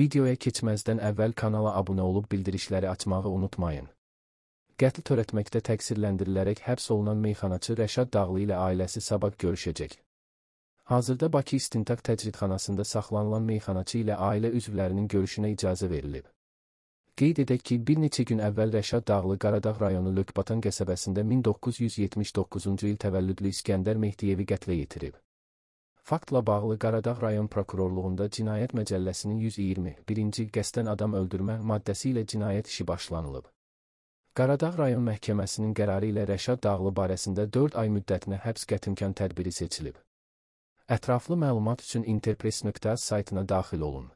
Videoya keçməzdən əvvəl kanala abunə olub bildirişləri açmağı unutmayın. Qətl törətməkdə təqsirləndirilərək həbs olunan meyxanaçı Rəşad Dağlı ilə ailəsi sabah görüşəcək. Hazırda Bakı İstintaq Təcridxanasında saxlanılan meyxanaçı ilə ailə üzvlərinin görüşünə icazə verilib. Qeyd edək ki, bir neçə gün əvvəl Rəşad Dağlı Qaradağ rayonu Lökbatan qəsəbəsində 1979-cu il təvəllüdlü İskəndər Mehdiyevi qətlə yetirib. Faktla bağlı Qaradağ rayon prokurorluğunda Cinayət Məcəlləsinin 121-ci qəsdən adam öldürmə maddəsi ilə cinayət işi başlanılıb. Qaradağ rayon məhkəməsinin qərarı ilə Rəşad Dağlı barəsində 4 ay müddətinə həbs qətimkan tədbiri seçilib. Ətraflı məlumat üçün interpress.saytına daxil olun.